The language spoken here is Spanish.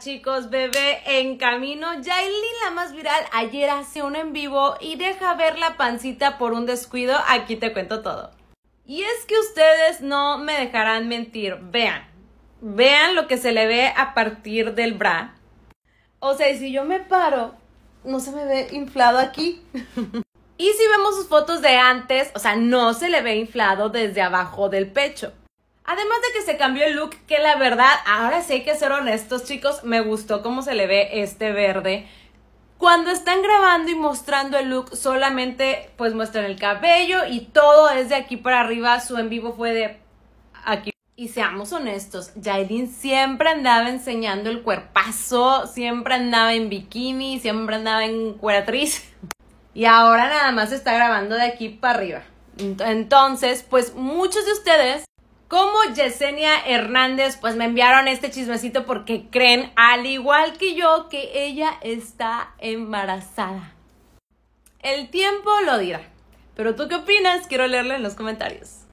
chicos, bebé en camino. Yailin, la más viral, ayer hace un en vivo y deja ver la pancita por un descuido. Aquí te cuento todo. Y es que ustedes no me dejarán mentir. Vean, vean lo que se le ve a partir del bra. O sea, y si yo me paro, no se me ve inflado aquí. y si vemos sus fotos de antes, o sea, no se le ve inflado desde abajo del pecho. Además de que se cambió el look, que la verdad, ahora sí hay que ser honestos, chicos, me gustó cómo se le ve este verde. Cuando están grabando y mostrando el look, solamente pues muestran el cabello y todo es de aquí para arriba. Su en vivo fue de aquí. Y seamos honestos, Jailin siempre andaba enseñando el cuerpazo, siempre andaba en bikini, siempre andaba en cueratriz. Y ahora nada más está grabando de aquí para arriba. Entonces, pues muchos de ustedes como Yesenia Hernández, pues me enviaron este chismecito porque creen, al igual que yo, que ella está embarazada. El tiempo lo dirá. Pero tú qué opinas? Quiero leerlo en los comentarios.